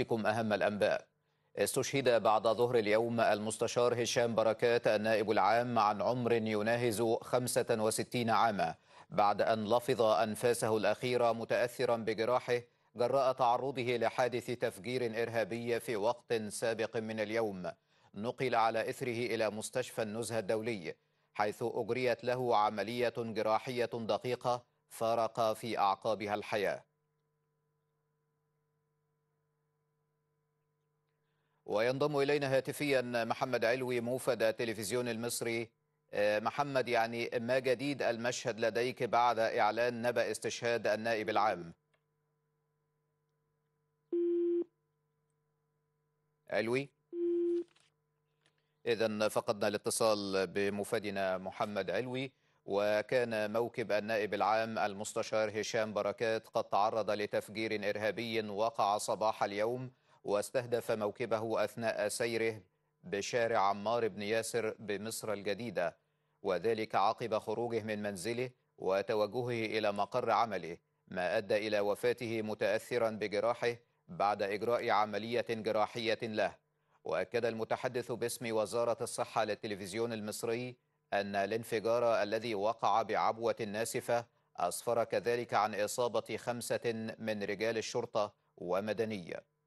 نسقكم أهم الأنباء استشهد بعد ظهر اليوم المستشار هشام بركات النائب العام عن عمر يناهز 65 عاما بعد أن لفظ أنفاسه الأخيرة متأثرا بجراحه جراء تعرضه لحادث تفجير إرهابي في وقت سابق من اليوم نقل على إثره إلى مستشفى النزهة الدولي حيث أجريت له عملية جراحية دقيقة فارق في أعقابها الحياة وينضم إلينا هاتفيا محمد علوي موفد تلفزيون المصري آه، محمد يعني ما جديد المشهد لديك بعد إعلان نبأ استشهاد النائب العام علوي إذا فقدنا الاتصال بمفادنا محمد علوي وكان موكب النائب العام المستشار هشام بركات قد تعرض لتفجير إرهابي وقع صباح اليوم واستهدف موكبه أثناء سيره بشارع عمار بن ياسر بمصر الجديدة وذلك عقب خروجه من منزله وتوجهه إلى مقر عمله ما أدى إلى وفاته متأثرا بجراحه بعد إجراء عملية جراحية له وأكد المتحدث باسم وزارة الصحة للتلفزيون المصري أن الانفجار الذي وقع بعبوة ناسفة أسفر كذلك عن إصابة خمسة من رجال الشرطة ومدنية